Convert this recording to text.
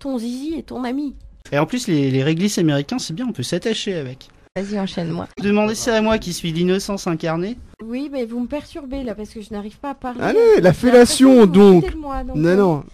ton zizi est ton ami. Et en plus, les, les réglisses américains, c'est bien, on peut s'attacher avec. Vas-y, enchaîne-moi. Demandez c'est à moi qui suis l'innocence incarnée. Oui, mais vous me perturbez là parce que je n'arrive pas à parler. Allez, la fellation donc. donc. Non, euh, non.